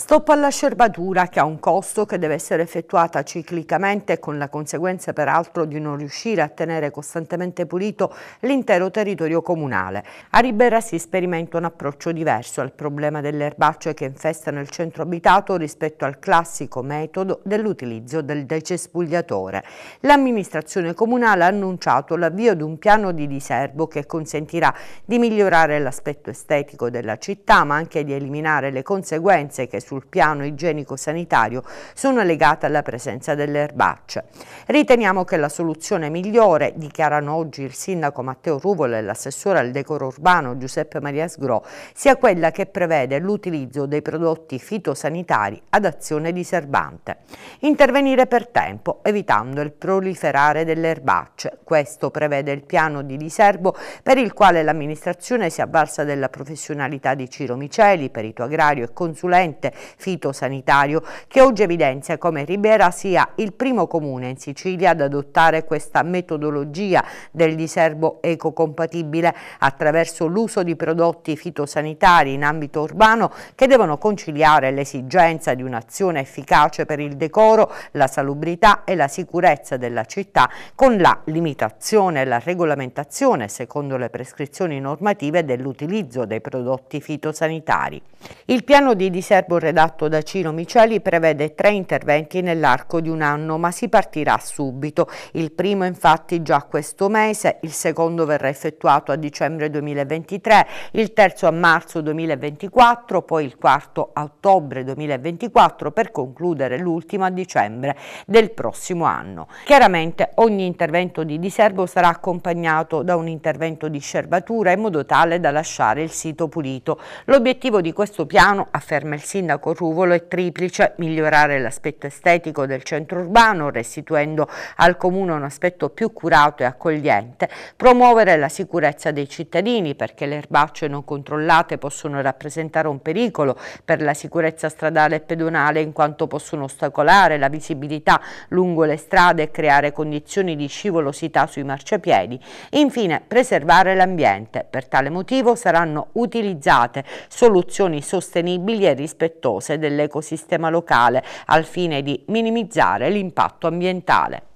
Stop alla scerbatura che ha un costo che deve essere effettuata ciclicamente con la conseguenza peraltro di non riuscire a tenere costantemente pulito l'intero territorio comunale. A Ribera si sperimenta un approccio diverso al problema delle erbacce che infestano il centro abitato rispetto al classico metodo dell'utilizzo del decespugliatore. L'amministrazione comunale ha annunciato l'avvio di un piano di diserbo che consentirà di migliorare l'aspetto estetico della città ma anche di eliminare le conseguenze che sul piano igienico-sanitario sono legate alla presenza delle erbacce. Riteniamo che la soluzione migliore, dichiarano oggi il sindaco Matteo Ruvola e l'assessore al decoro urbano Giuseppe Maria Sgro, sia quella che prevede l'utilizzo dei prodotti fitosanitari ad azione diserbante. Intervenire per tempo, evitando il proliferare delle erbacce. Questo prevede il piano di diserbo per il quale l'amministrazione si avvalsa della professionalità di Ciro Miceli, perito agrario e consulente ambiente fitosanitario che oggi evidenzia come Ribera sia il primo comune in Sicilia ad adottare questa metodologia del diserbo ecocompatibile attraverso l'uso di prodotti fitosanitari in ambito urbano che devono conciliare l'esigenza di un'azione efficace per il decoro, la salubrità e la sicurezza della città con la limitazione e la regolamentazione secondo le prescrizioni normative dell'utilizzo dei prodotti fitosanitari. Il piano di diserbo redatto da Ciro Miceli prevede tre interventi nell'arco di un anno, ma si partirà subito. Il primo infatti già questo mese, il secondo verrà effettuato a dicembre 2023, il terzo a marzo 2024, poi il quarto a ottobre 2024 per concludere l'ultimo a dicembre del prossimo anno. Chiaramente ogni intervento di diserbo sarà accompagnato da un intervento di scervatura in modo tale da lasciare il sito pulito. L'obiettivo di questo piano, afferma il sindaco, sindaco Ruvolo è triplice, migliorare l'aspetto estetico del centro urbano, restituendo al comune un aspetto più curato e accogliente, promuovere la sicurezza dei cittadini perché le erbacce non controllate possono rappresentare un pericolo per la sicurezza stradale e pedonale in quanto possono ostacolare la visibilità lungo le strade e creare condizioni di scivolosità sui marciapiedi. Infine, preservare l'ambiente. Per tale motivo saranno utilizzate soluzioni sostenibili e rispettose rispettose dell'ecosistema locale al fine di minimizzare l'impatto ambientale.